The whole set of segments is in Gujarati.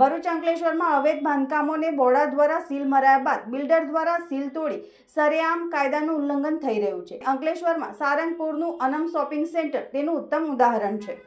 ભરૂચ અંકલેશ્વરમાં અવૈધ બાંધકામોને બોડા દ્વારા સીલ મરાયા બાદ બિલ્ડર દ્વારા સીલ તોડી સરેઆમ કાયદાનું ઉલ્લંઘન થઈ રહ્યું છે અંકલેશ્વરમાં સારંગપુરનું અનમ શોપિંગ સેન્ટર તેનું ઉત્તમ ઉદાહરણ છે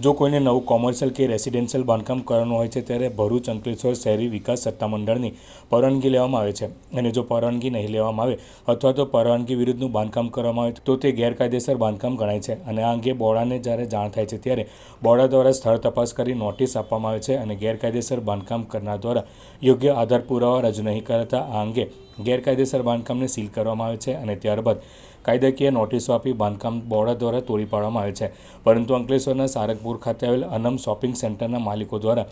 જો કોઈને નવું કોમર્શિયલ કે રેસિડેન્શિયલ બાંધકામ કરવાનું હોય છે ત્યારે ભરૂચ અંકલેશ્વર શહેરી વિકાસ સત્તામંડળની પરવાનગી લેવામાં આવે છે અને જો પરવાનગી નહીં લેવામાં આવે અથવા તો પરવાનગી વિરુદ્ધનું બાંધકામ કરવામાં આવે તો તે ગેરકાયદેસર બાંધકામ ગણાય છે અને આ અંગે બોર્ડાને જ્યારે જાણ થાય છે ત્યારે બોર્ડા દ્વારા સ્થળ તપાસ કરી નોટિસ આપવામાં આવે છે અને ગેરકાયદેસર બાંધકામ કરનાર દ્વારા યોગ્ય આધાર પુરાવા રજૂ નહીં કરાતા આ અંગે ગેરકાયદેસર બાંધકામને સીલ કરવામાં આવે છે અને ત્યારબાદ કાયદાકીય નોટિસો આપી બાંધકામ બોર્ડ દ્વારા તોડી પાડવામાં આવે છે પરંતુ અંકલેશ્વરના સારંગ પાલનપુર ખાતે આવેલ અનમ શોપિંગ સેન્ટરના માલિકો દ્વારા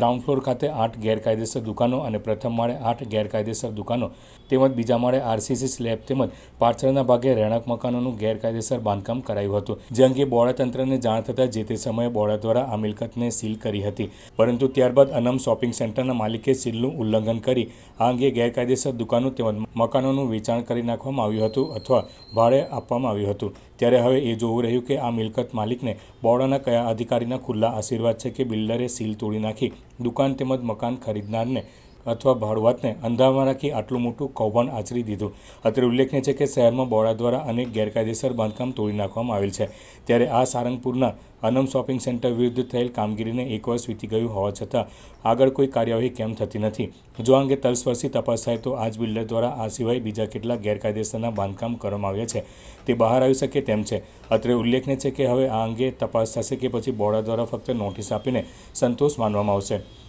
ગ્રાઉન્ડ ફ્લોર ખાતે આઠ ગેરકાયદેસર દુકાનો અને પ્રથમ માળે આઠ ગેરકાયદેસર દુકાનો તેમજ બીજા માળે આરસીસી સ્લેબ તેમજ પાછળના ભાગે રહેણાંક મકાનોનું ગેરકાયદેસર બાંધકામ કરાયું હતું જે અંગે બોડા તંત્રને જાણ થતાં જે તે સમયે બોડા દ્વારા આ મિલકતને સીલ કરી હતી પરંતુ ત્યારબાદ અનમ શોપિંગ સેન્ટરના માલિકે સીલનું ઉલ્લંઘન કરી આ અંગે ગેરકાયદેસર દુકાનો તેમજ મકાનોનું વેચાણ કરી નાખવામાં આવ્યું હતું અથવા ભાડે આપવામાં આવ્યું હતું ત્યારે હવે એ જોવું રહ્યું કે આ મિલકત માલિકને બોડાના કયા અધિકારીના ખુલ્લા આશીર્વાદ છે કે બિલ્ડરે સીલ તોડી નાખી દુકાન તેમજ મકાન ખરીદનારને અથવા ભાડુઆતને અંધામાં રાખી આટલું મોટું કૌભાંડ આચરી દીધું અત્રે ઉલ્લેખનીય છે કે શહેરમાં બોડા દ્વારા અનેક ગેરકાયદેસર બાંધકામ તોડી નાખવામાં આવેલ છે ત્યારે આ સારંગપુરના અનમ શોપિંગ સેન્ટર વિરુદ્ધ થયેલ કામગીરીને એક વર્ષ વીતી ગયું હોવા છતાં આગળ કોઈ કાર્યવાહી કેમ થતી નથી જો અંગે તલસ્પર્શી તપાસ થાય તો આજ બિલ્ડર દ્વારા આ સિવાય બીજા કેટલા ગેરકાયદેસરના બાંધકામ કરવામાં આવ્યા છે તે બહાર આવી શકે તેમ છે અત્રે ઉલ્લેખનીય છે કે હવે આ અંગે તપાસ થશે કે પછી બોર્ડર દ્વારા ફક્ત નોટિસ આપીને સંતોષ માનવામાં આવશે